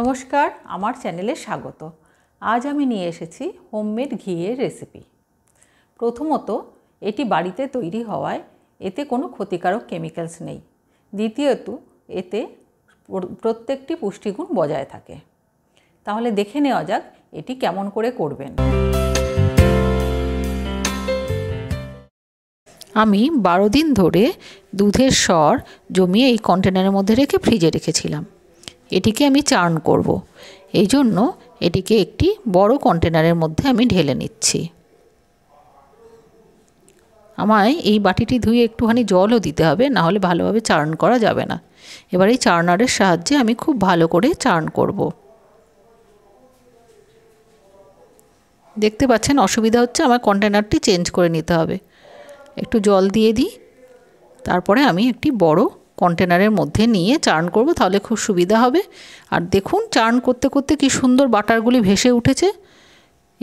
নমস্কার আমার চ্যানেলে স্বাগত আজ আমি নিয়ে এসেছি হোমমেড ঘিয়ের রেসিপি প্রথমত এটি বাড়িতে তৈরি হওয়ায় এতে কোনো ক্ষতিকারক কেমিক্যালস নেই দ্বিতীয়ত এতে প্রত্যেকটি পুষ্টিগুণ বজায় থাকে তাহলে দেখে নেওয়া যাক এটি কেমন করে করবেন আমি বারো দিন ধরে দুধের সর জমিয়ে এই কন্টেনারের মধ্যে রেখে ফ্রিজে রেখেছিলাম এটিকে আমি চার্ন করব। এই জন্য এটিকে একটি বড় কন্টেনারের মধ্যে আমি ঢেলে নিচ্ছি আমায় এই বাটিটি ধুয়ে একটুখানি জলও দিতে হবে না হলে ভালোভাবে চার্ন করা যাবে না এবার এই চার্নারের সাহায্যে আমি খুব ভালো করে চার্ন করব। দেখতে পাচ্ছেন অসুবিধা হচ্ছে আমার কন্টেনারটি চেঞ্জ করে নিতে হবে একটু জল দিয়ে দিই তারপরে আমি একটি বড় কন্টেনারের মধ্যে নিয়ে চার্ন করব তাহলে খুব সুবিধা হবে আর দেখুন চার্ন করতে করতে কি সুন্দর বাটারগুলি ভেসে উঠেছে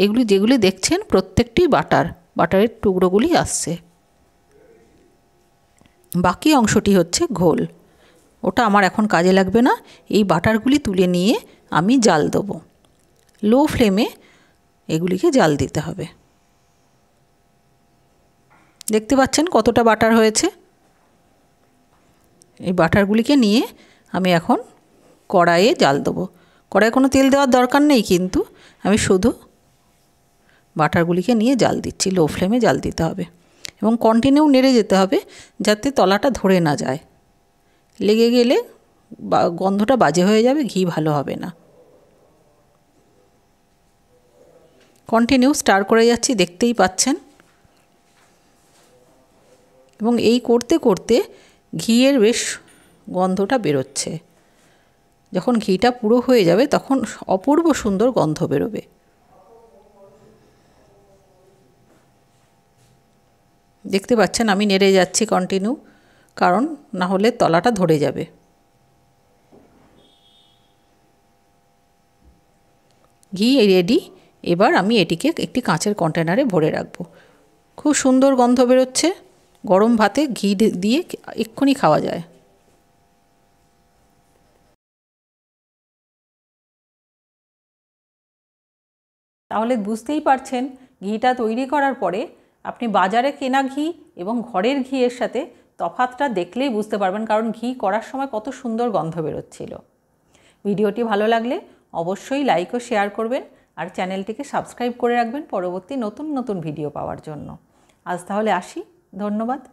এগুলি যেগুলি দেখছেন প্রত্যেকটি বাটার বাটারের টুকরোগুলি আসছে বাকি অংশটি হচ্ছে ঘোল ওটা আমার এখন কাজে লাগবে না এই বাটারগুলি তুলে নিয়ে আমি জাল দেবো লো ফ্লেমে এগুলিকে জাল দিতে হবে দেখতে পাচ্ছেন কতটা বাটার হয়েছে এই বাটারগুলিকে নিয়ে আমি এখন কড়াইয়ে জাল দেবো কড়াইয়ে কোনো তেল দেওয়ার দরকার নেই কিন্তু আমি শুধু বাটারগুলিকে নিয়ে জাল দিচ্ছি লো ফ্লেমে জাল দিতে হবে এবং কন্টিনিউ নেড়ে যেতে হবে যাতে তলাটা ধরে না যায় লেগে গেলে গন্ধটা বাজে হয়ে যাবে ঘি ভালো হবে না কন্টিনিউ স্টার করে যাচ্ছি দেখতেই পাচ্ছেন এবং এই করতে করতে ঘিয়ের বেশ গন্ধটা বেরোচ্ছে যখন ঘিটা পুরো হয়ে যাবে তখন অপূর্ব সুন্দর গন্ধ বেরোবে দেখতে পাচ্ছেন আমি নেড়ে যাচ্ছি কন্টিনিউ কারণ না হলে তলাটা ধরে যাবে ঘি রেডি এবার আমি এটিকে একটি কাঁচের কন্টেনারে ভরে রাখবো খুব সুন্দর গন্ধ বেরোচ্ছে গরম ভাতে ঘি দিয়ে এক্ষুনি খাওয়া যায় তাহলে বুঝতেই পারছেন ঘিটা তৈরি করার পরে আপনি বাজারে কেনা ঘি এবং ঘরের ঘি এর সাথে তফাতটা দেখলেই বুঝতে পারবেন কারণ ঘি করার সময় কত সুন্দর গন্ধ বেরোচ্ছিল ভিডিওটি ভালো লাগলে অবশ্যই লাইক ও শেয়ার করবেন আর চ্যানেলটিকে সাবস্ক্রাইব করে রাখবেন পরবর্তী নতুন নতুন ভিডিও পাওয়ার জন্য আজ তাহলে আসি ধন্যবাদ